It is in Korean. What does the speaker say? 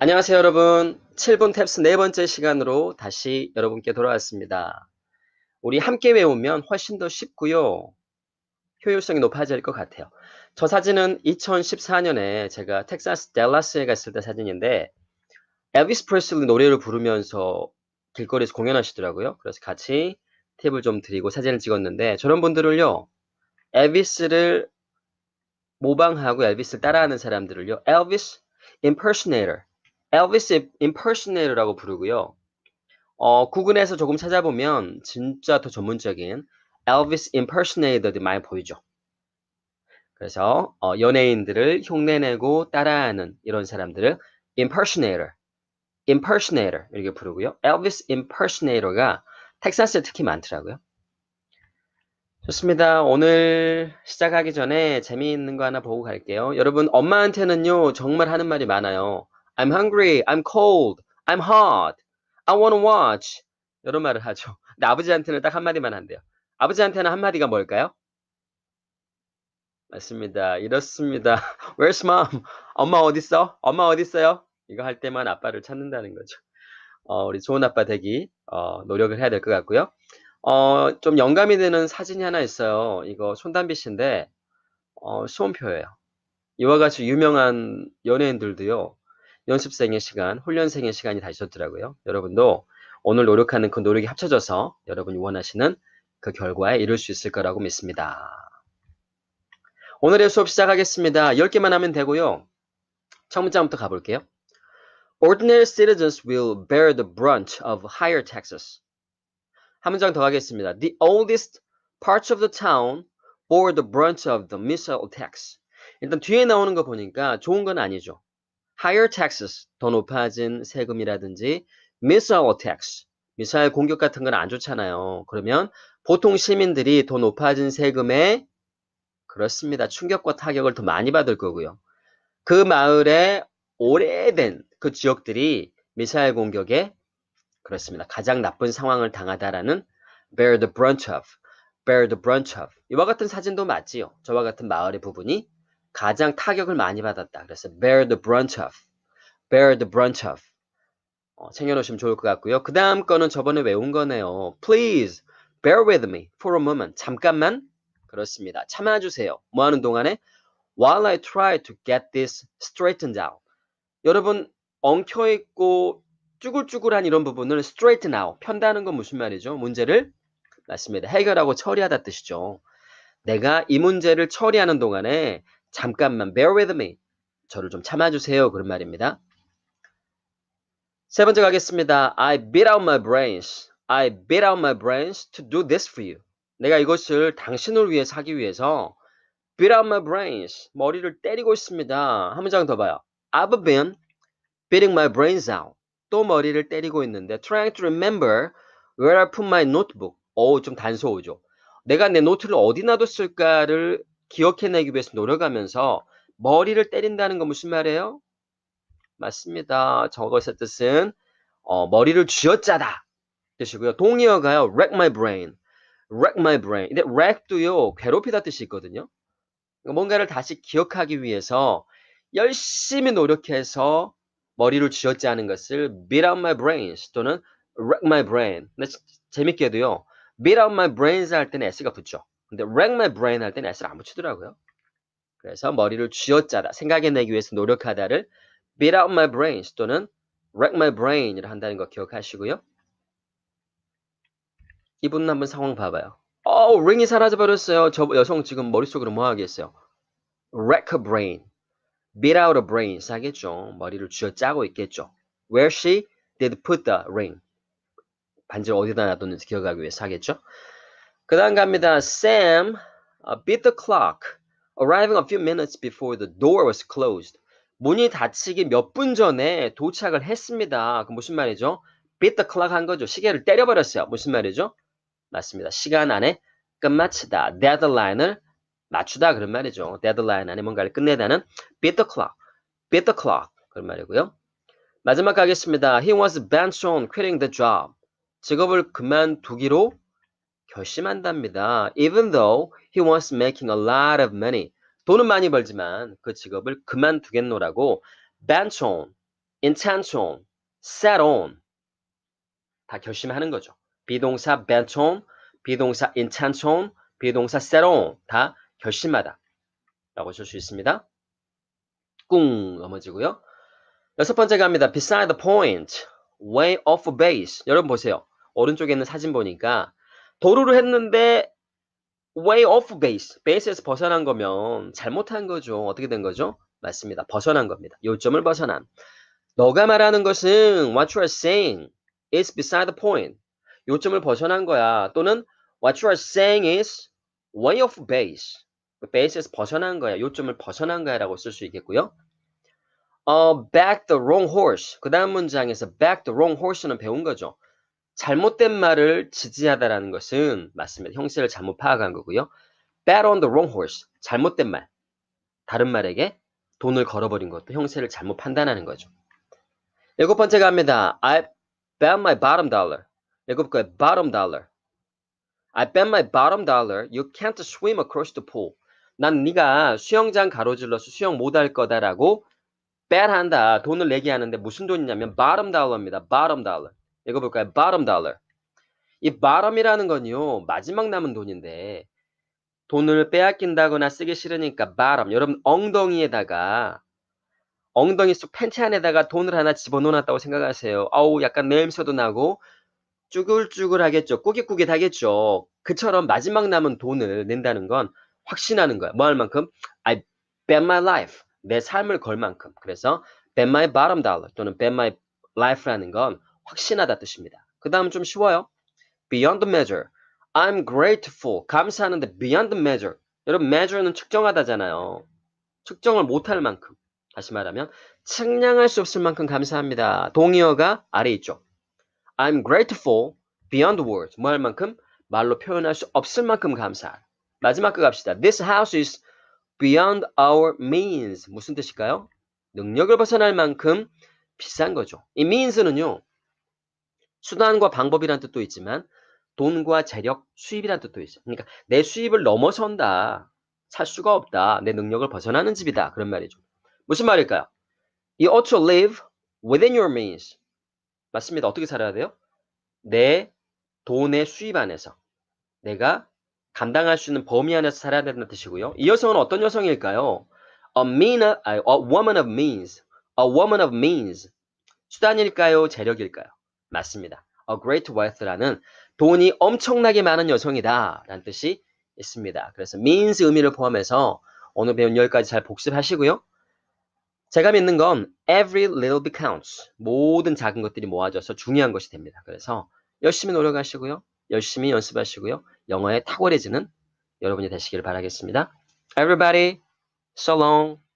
안녕하세요 여러분 7분 탭스 네 번째 시간으로 다시 여러분께 돌아왔습니다 우리 함께 외우면 훨씬 더 쉽고요 효율성이 높아질 것 같아요 저 사진은 2014년에 제가 텍사스 댈라스에 갔을 때 사진인데 엘비스 프레슬리 노래를 부르면서 길거리에서 공연하시더라고요 그래서 같이 팁을 좀 드리고 사진을 찍었는데 저런 분들을요 엘비스를 모방하고 엘비스를 따라하는 사람들을요 엘비스 impersonator 엘비스 임퍼셔네이라고 부르고요. 어, 구글에서 조금 찾아보면 진짜 더 전문적인 엘비스 임퍼셔네이더들이 많이 보이죠. 그래서 어, 연예인들을 흉내내고 따라하는 이런 사람들을 i m p 네이 s o n a t o r i m 이렇게 부르고요. 엘비스 i s i 네이 e 가 텍사스에 특히 많더라고요. 좋습니다. 오늘 시작하기 전에 재미있는 거 하나 보고 갈게요. 여러분 엄마한테는요 정말 하는 말이 많아요. I'm hungry. I'm cold. I'm hot. I want to watch. 이런 말을 하죠. 근데 아버지한테는 딱 한마디만 한대요. 아버지한테는 한마디가 뭘까요? 맞습니다. 이렇습니다. Where's mom? 엄마 어딨어? 엄마 어딨어요? 이거 할 때만 아빠를 찾는다는 거죠. 어, 우리 좋은 아빠 되기 어, 노력을 해야 될 것 같고요. 어, 좀 영감이 되는 사진이 하나 있어요. 이거 손담비씨인데 어, 시온표예요. 이와 같이 유명한 연예인들도요. 연습생의 시간, 훈련생의 시간이 다 있었더라고요. 여러분도 오늘 노력하는 그 노력이 합쳐져서 여러분이 원하시는 그 결과에 이룰 수 있을 거라고 믿습니다. 오늘의 수업 시작하겠습니다. 10개만 하면 되고요. 첫 문장부터 가볼게요. Ordinary citizens will bear the brunt of higher taxes. 한 문장 더 가겠습니다. The oldest parts of the town bore the brunt of the missile a tax. t c 일단 뒤에 나오는 거 보니까 좋은 건 아니죠. higher taxes, 더 높아진 세금이라든지 missile tax, 미사일 공격 같은 건 안 좋잖아요. 그러면 보통 시민들이 더 높아진 세금에 그렇습니다. 충격과 타격을 더 많이 받을 거고요. 그 마을의 오래된 그 지역들이 미사일 공격에 그렇습니다. 가장 나쁜 상황을 당하다라는 bear the brunt of, bear the brunt of 이와 같은 사진도 맞지요. 저와 같은 마을의 부분이 가장 타격을 많이 받았다. 그래서 bear the brunt of, bear the brunt of 어, 챙겨놓으시면 좋을 것 같고요. 그 다음 거는 저번에 외운 거네요. Please bear with me for a moment. 잠깐만 그렇습니다. 참아주세요. 뭐 하는 동안에 while I try to get this straightened out. 여러분 엉켜 있고 쭈글쭈글한 이런 부분을 straighten out 편다는 건 무슨 말이죠? 문제를 맞습니다. 해결하고 처리하다 뜻이죠. 내가 이 문제를 처리하는 동안에 잠깐만 bear with me. 저를 좀 참아주세요. 그런 말입니다. 세 번째 가겠습니다. I beat out my brains. I beat out my brains to do this for you. 내가 이것을 당신을 위해 서하기 위해서 beat out my brains. 머리를 때리고 있습니다. 한 문장 더 봐요. I've been beating my brains out. 또 머리를 때리고 있는데 trying to remember where I put my notebook. 오, 좀 단서오죠. 내가 내 노트를 어디 놔뒀을까를 기억해내기 위해서 노력하면서 머리를 때린다는 건 무슨 말이에요? 맞습니다. 저것의 뜻은 어, 머리를 쥐어짜다 뜻이고요. 동의어가요. wreck my brain, wreck my brain. 근데 wreck도요 괴롭히다 뜻이 있거든요. 그러니까 뭔가를 다시 기억하기 위해서 열심히 노력해서 머리를 쥐어짜는 것을 beat out my brains 또는 wreck my brain. 근데 재밌게도요. beat out my brains 할 때는 s가 붙죠. 근데 r a n k my brain 할 때는 s를 안 붙이더라고요. 그래서 머리를 쥐어짜다, 생각해내기 위해서 노력하다를 beat out my b r a i n 또는 r a n k my brain이라 한다는 거 기억하시고요. 이분 한번 상황 봐봐요. 어, r i n g 이 사라져버렸어요. 저 여성 지금 머릿속으로 뭐 하겠어요? wreck her brain, beat out h e brains 하겠죠. 머리를 쥐어짜고 있겠죠. Where she did put the ring. 반지를 어디다 놔뒀는지 기억하기 위해서 하겠죠. 그 다음 갑니다. Sam uh, beat the clock, arriving a few minutes before the door was closed. 문이 닫히기 몇 분 전에 도착을 했습니다. 그 무슨 말이죠? beat the clock 한 거죠. 시계를 때려버렸어요. 무슨 말이죠? 맞습니다. 시간 안에 끝마치다. 데드라인을 맞추다. 그런 말이죠. 데드라인 안에 뭔가를 끝내다는 beat the clock. beat the clock. 그런 말이고요. 마지막 가겠습니다. He was bent on quitting the job. 직업을 그만두기로 결심한답니다. Even though he was making a lot of money. 돈은 많이 벌지만 그 직업을 그만두겠노라고 bench on, intent on, set on 다 결심하는 거죠. 비동사 bench on, 비동사 intent on, 비동사 set on 다 결심하다 라고 쓸 수 있습니다. 꿍 넘어지고요. 여섯 번째 갑니다. beside the point, way off base 여러분 보세요. 오른쪽에 있는 사진 보니까 도루를 했는데 way off base, base에서 벗어난 거면 잘못한 거죠. 어떻게 된 거죠? 맞습니다. 벗어난 겁니다. 요점을 벗어난. 너가 말하는 것은 what you are saying is beside the point. 요점을 벗어난 거야. 또는 what you are saying is way off base. base에서 벗어난 거야. 요점을 벗어난 거야라고 쓸 수 있겠고요. 어, back the wrong horse. 그 다음 문장에서 back the wrong horse는 배운 거죠. 잘못된 말을 지지하다라는 것은 맞습니다. 형세를 잘못 파악한 거고요. bet on the wrong horse. 잘못된 말. 다른 말에게 돈을 걸어버린 것도 형세를 잘못 판단하는 거죠. 일곱 번째 갑니다. I bet my bottom dollar. 일곱 개 bottom dollar. I bet my bottom dollar you can't swim across the pool. 난 네가 수영장 가로질러서 수영 못 할 거다라고 bet 한다. 돈을 내게 하는데 무슨 돈이냐면 bottom dollar입니다. bottom dollar. 읽어볼까요? bottom dollar. 이 bottom이라는 건요. 마지막 남은 돈인데 돈을 빼앗긴다거나 쓰기 싫으니까 bottom. 여러분 엉덩이에다가 엉덩이 속 팬티 안에다가 돈을 하나 집어넣어놨다고 생각하세요. 어우 약간 냄새도 나고 쭈글쭈글하겠죠. 꾸깃꾸깃하겠죠. 그처럼 마지막 남은 돈을 낸다는 건 확신하는 거야. 뭐 할 만큼? I bet my life. 내 삶을 걸 만큼. 그래서 bet my bottom dollar 또는 bet my life라는 건 확신하다 뜻입니다. 그 다음 은좀 쉬워요. Beyond measure. I'm grateful. 감사하는데 beyond measure. 여러분 measure는 측정하다잖아요. 측정을 못할 만큼. 다시 말하면 측량할 수 없을 만큼 감사합니다. 동의어가 아래 있죠. I'm grateful beyond words. 뭐 할 만큼? 말로 표현할 수 없을 만큼 감사. 마지막 거 갑시다. This house is beyond our means. 무슨 뜻일까요? 능력을 벗어날 만큼 비싼 거죠. 이 means는요. 수단과 방법이란 뜻도 있지만 돈과 재력, 수입이란 뜻도 있어요. 그러니까 내 수입을 넘어선다. 살 수가 없다. 내 능력을 벗어나는 집이다. 그런 말이죠. 무슨 말일까요? You ought to live within your means. 맞습니다. 어떻게 살아야 돼요? 내 돈의 수입 안에서 내가 감당할 수 있는 범위 안에서 살아야 된다는 뜻이고요. 이 여성은 어떤 여성일까요? A, mean, of, 아, a woman of means. A woman of means. 수단일까요? 재력일까요? 맞습니다. A great w e a l t 라는 돈이 엄청나게 많은 여성이다 라는 뜻이 있습니다. 그래서 means 의미를 포함해서 오늘 배운 10가지 잘 복습하시고요. 제가 믿는 건 every little bit counts. 모든 작은 것들이 모아져서 중요한 것이 됩니다. 그래서 열심히 노력하시고요. 열심히 연습하시고요. 영어에 탁월해지는 여러분이 되시기를 바라겠습니다. Everybody, so long.